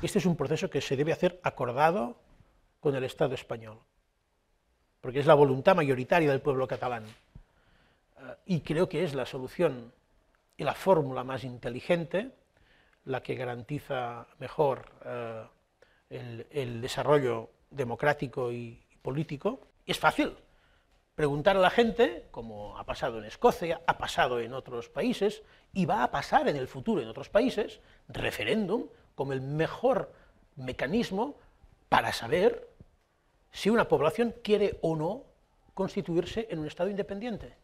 Este es un proceso que se debe hacer acordado con el Estado español, porque es la voluntad mayoritaria del pueblo catalán. Eh, y creo que es la solución y la fórmula más inteligente la que garantiza mejor eh, el, desarrollo democrático y, político. es fácil preguntar a la gente, como ha pasado en Escocia, ha pasado en otros países y va a pasar en el futuro en otros países, referéndum como el mejor mecanismo para saber si una población quiere o no constituirse en un Estado independiente.